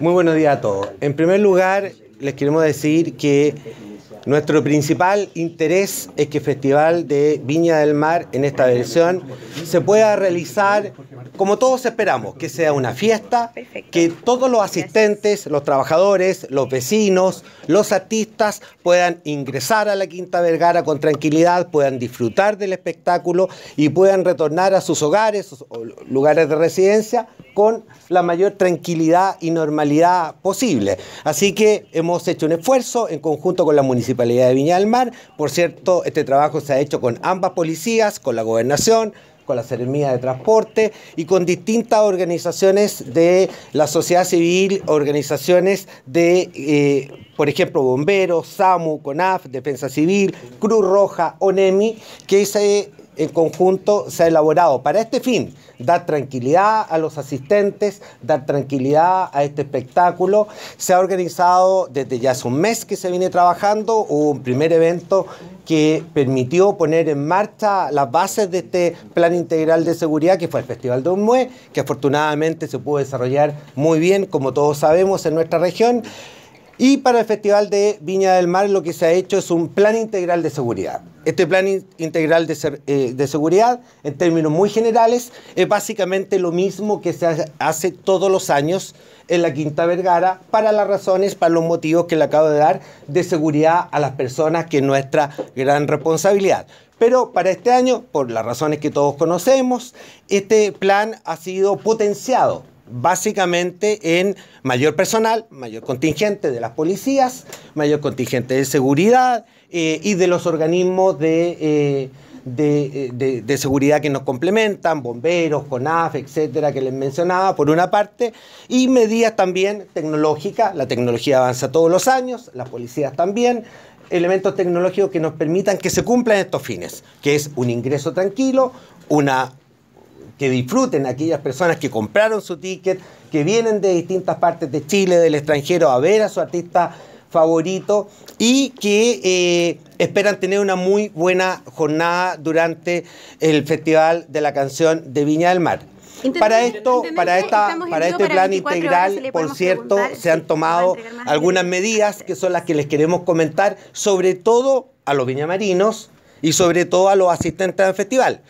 Muy buenos días a todos. En primer lugar, les queremos decir que nuestro principal interés es que el Festival de Viña del Mar en esta versión se pueda realizar como todos esperamos, que sea una fiesta, que todos los asistentes, los trabajadores, los vecinos, los artistas puedan ingresar a la Quinta Vergara con tranquilidad, puedan disfrutar del espectáculo y puedan retornar a sus hogares, o lugares de residencia, con la mayor tranquilidad y normalidad posible. Así que hemos hecho un esfuerzo en conjunto con la Municipalidad de Viña del Mar. Por cierto, este trabajo se ha hecho con ambas policías, con la gobernación, con la Seremía de Transporte y con distintas organizaciones de la sociedad civil, organizaciones de, eh, por ejemplo, bomberos, SAMU, CONAF, Defensa Civil, Cruz Roja, ONEMI, que se en conjunto se ha elaborado para este fin, dar tranquilidad a los asistentes, dar tranquilidad a este espectáculo. Se ha organizado desde ya hace un mes que se viene trabajando, hubo un primer evento que permitió poner en marcha las bases de este plan integral de seguridad, que fue el Festival de Unmue, que afortunadamente se pudo desarrollar muy bien, como todos sabemos, en nuestra región. Y para el Festival de Viña del Mar lo que se ha hecho es un plan integral de seguridad. Este plan integral eh, de, seguridad, en términos muy generales, es básicamente lo mismo que se hace todos los años en la Quinta Vergara para las razones, para los motivos que le acabo de dar de seguridad a las personas, que es nuestra gran responsabilidad. Pero para este año, por las razones que todos conocemos, este plan ha sido potenciado básicamente en mayor personal, mayor contingente de las policías, mayor contingente de seguridad eh, y de los organismos eh, eh, de, de, seguridad que nos complementan, bomberos, CONAF, etcétera, que les mencionaba, por una parte, y medidas también tecnológicas. La tecnología avanza todos los años, las policías también elementos tecnológicos que nos permitan que se cumplan estos fines, que es un ingreso tranquilo, una que disfruten aquellas personas que compraron su ticket, que vienen de distintas partes de Chile, del extranjero, a ver a su artista favorito y que eh, esperan tener una muy buena jornada durante el Festival de la Canción de Viña del Mar. para esto, para esta, para este plan integral, por cierto, se han tomado algunas medidas que son las que les queremos comentar, sobre todo a los viñamarinos y sobre todo a los asistentes al festival.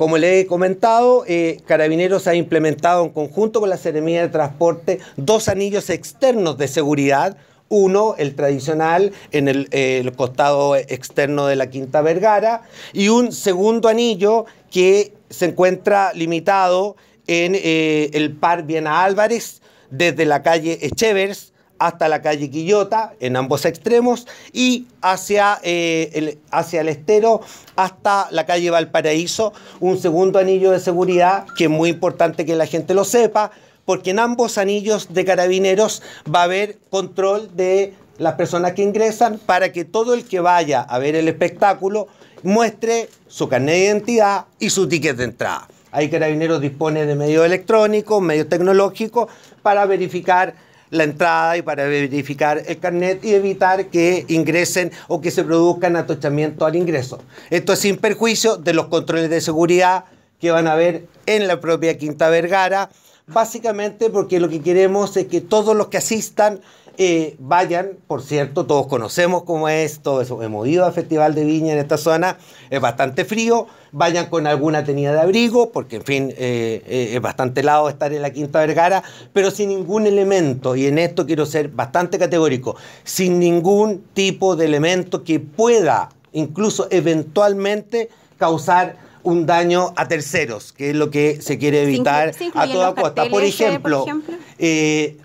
Como le he comentado, eh, Carabineros ha implementado en conjunto con la Seremía de Transporte dos anillos externos de seguridad. Uno, el tradicional, en el, costado externo de la Quinta Vergara, y un segundo anillo que se encuentra limitado en eh, el par Viena Álvarez, desde la calle Echevers hasta la calle Quillota en ambos extremos y hacia, eh, el, hacia el estero hasta la calle Valparaíso, un segundo anillo de seguridad que es muy importante que la gente lo sepa, porque en ambos anillos de carabineros va a haber control de las personas que ingresan para que todo el que vaya a ver el espectáculo muestre su carnet de identidad y su ticket de entrada. Ahí Carabineros dispone de medios electrónicos, medios tecnológicos para verificar la entrada y para verificar el carnet y evitar que ingresen o que se produzcan atochamientos al ingreso. Esto es sin perjuicio de los controles de seguridad que van a haber en la propia Quinta Vergara, básicamente porque lo que queremos es que todos los que asistan eh, vayan, por cierto, todos conocemos cómo es todo eso. Hemos ido al Festival de Viña en esta zona, es bastante frío. Vayan con alguna tenida de abrigo, porque en fin, eh, eh, es bastante helado estar en la Quinta Vergara, pero sin ningún elemento, y en esto quiero ser bastante categórico, sin ningún tipo de elemento que pueda, incluso eventualmente, causar un daño a terceros, que es lo que se quiere evitar a toda costa. Por ejemplo, por ejemplo. Eh,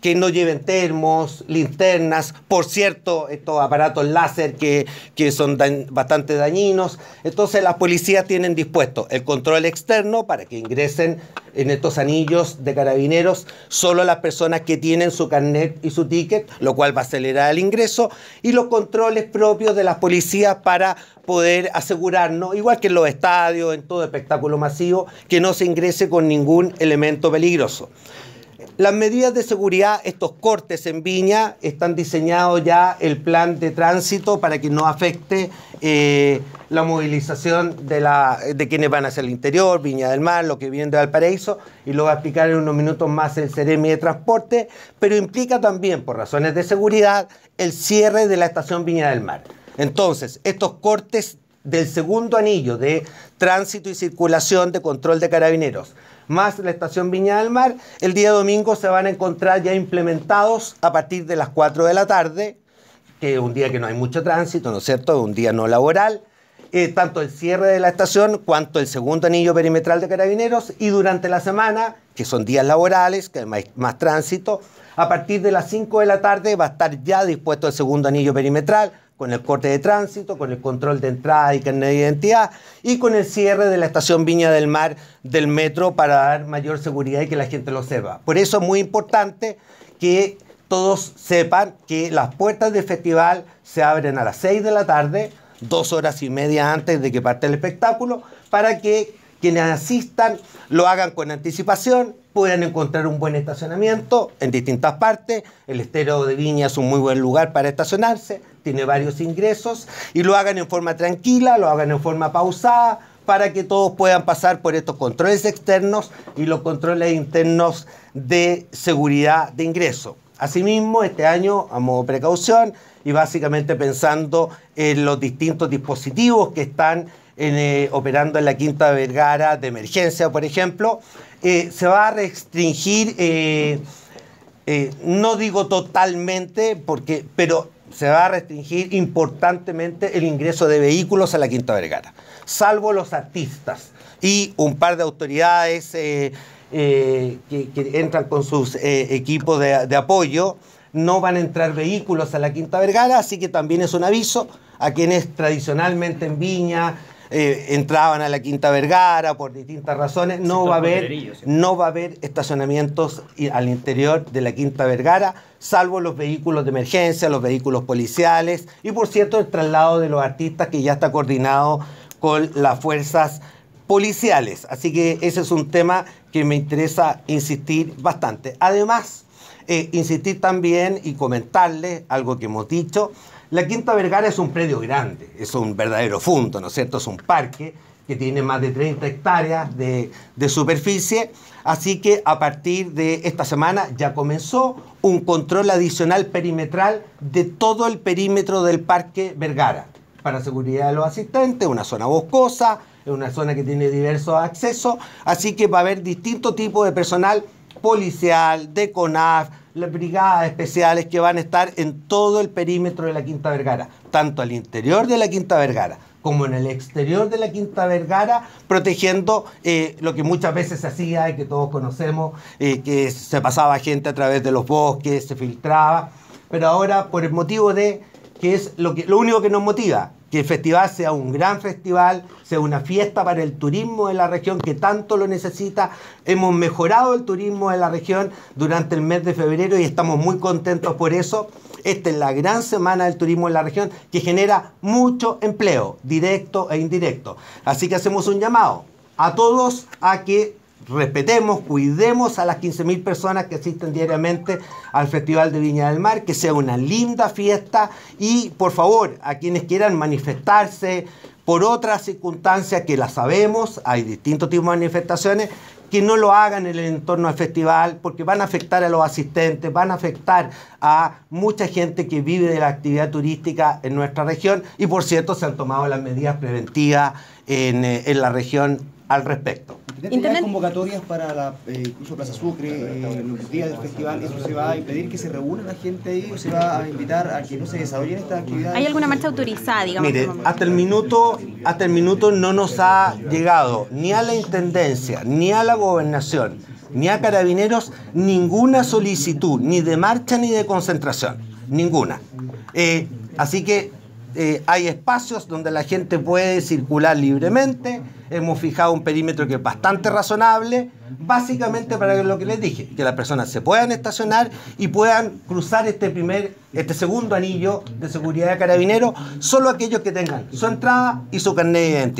que no lleven termos, linternas, por cierto, estos aparatos láser que, que son bastante dañinos. Entonces las policías tienen dispuesto el control externo para que ingresen en estos anillos de carabineros solo las personas que tienen su carnet y su ticket, lo cual va a acelerar el ingreso, y los controles propios de las policías para poder asegurarnos, igual que en los estadios, en todo espectáculo masivo, que no se ingrese con ningún elemento peligroso. Las medidas de seguridad, estos cortes en Viña, están diseñados ya el plan de tránsito para que no afecte eh, la movilización de, quienes van hacia el interior, Viña del Mar, lo que viene de Valparaíso, y lo va a explicar en unos minutos más el Ceremi de Transporte, pero implica también, por razones de seguridad, el cierre de la estación Viña del Mar. Entonces, estos cortes del segundo anillo de tránsito y circulación de control de carabineros, más la estación Viña del Mar. El día domingo se van a encontrar ya implementados a partir de las 4 de la tarde, que es un día que no hay mucho tránsito, ¿no es cierto? Un día no laboral. Eh, tanto el cierre de la estación cuanto el segundo anillo perimetral de carabineros y durante la semana, que son días laborales, que hay más tránsito, a partir de las 5 de la tarde va a estar ya dispuesto el segundo anillo perimetral, con el corte de tránsito, con el control de entrada y carnet de identidad y con el cierre de la estación Viña del Mar del metro para dar mayor seguridad y que la gente lo sepa. Por eso es muy importante que todos sepan que las puertas del festival se abren a las 6 de la tarde, dos horas y media antes de que parte el espectáculo, para que quienes asistan lo hagan con anticipación, puedan encontrar un buen estacionamiento en distintas partes. El estero de Viña es un muy buen lugar para estacionarse, tiene varios ingresos y lo hagan en forma tranquila, lo hagan en forma pausada para que todos puedan pasar por estos controles externos y los controles internos de seguridad de ingreso. Asimismo, este año, a modo precaución y básicamente pensando en los distintos dispositivos que están eh, operando en la Quinta Vergara de emergencia, por ejemplo, eh, se va a restringir, eh, no digo totalmente, porque, pero se va a restringir importantemente el ingreso de vehículos a la Quinta Vergara, salvo los artistas y un par de autoridades que, entran con sus equipos de apoyo no van a entrar vehículos a la Quinta Vergara, así que también es un aviso a quienes tradicionalmente en Viña, eh, entraban a la Quinta Vergara por distintas razones. No va, a haber, no va a haber estacionamientos al interior de la Quinta Vergara, salvo los vehículos de emergencia, los vehículos policiales y, por cierto, el traslado de los artistas que ya está coordinado con las fuerzas policiales. Así que ese es un tema que me interesa insistir bastante. Además, eh, insistir también y comentarles algo que hemos dicho la Quinta Vergara es un predio grande, es un verdadero fundo, ¿no es cierto? Es un parque que tiene más de 30 hectáreas de, superficie, así que a partir de esta semana ya comenzó un control adicional perimetral de todo el perímetro del Parque Vergara, para seguridad de los asistentes, una zona boscosa, es una zona que tiene diversos accesos, así que va a haber distinto tipo de personal policial, de CONAF, las brigadas especiales que van a estar en todo el perímetro de la Quinta Vergara, tanto al interior de la Quinta Vergara como en el exterior de la Quinta Vergara, protegiendo eh, lo que muchas veces se hacía y que todos conocemos, eh, que se pasaba gente a través de los bosques, se filtraba, pero ahora por el motivo de que es lo, que, lo único que nos motiva, que el festival sea un gran festival, sea una fiesta para el turismo de la región que tanto lo necesita. Hemos mejorado el turismo de la región durante el mes de febrero y estamos muy contentos por eso. Esta es la gran semana del turismo en la región que genera mucho empleo, directo e indirecto. Así que hacemos un llamado a todos a que respetemos, cuidemos a las 15.000 personas que asisten diariamente al Festival de Viña del Mar, que sea una linda fiesta y por favor, a quienes quieran manifestarse por otras circunstancias que las sabemos, hay distintos tipos de manifestaciones, que no lo hagan en el entorno del festival, porque van a afectar a los asistentes, van a afectar a mucha gente que vive de la actividad turística en nuestra región. Y por cierto, se han tomado las medidas preventivas en eh, la región al respecto. Intendente, convocatorias para la, eh, Plaza Sucre, en eh, los días del festival, eso se va a impedir que se reúna la gente ahí o se va a invitar a que no se desarrollen estas actividades. ¿Hay alguna marcha autorizada, digamos? Mire, hasta el minuto, hasta el minuto no nos ha llegado ni a la intendencia, ni a la gobernación, ni a carabineros ninguna solicitud, ni de marcha ni de concentración, ninguna. Eh, así que eh, hay espacios donde la gente puede circular libremente, hemos fijado un perímetro que es bastante razonable, básicamente para lo que les dije, que las personas se puedan estacionar y puedan cruzar este primer, este segundo anillo de seguridad de carabineros, solo aquellos que tengan su entrada y su carnet de identidad.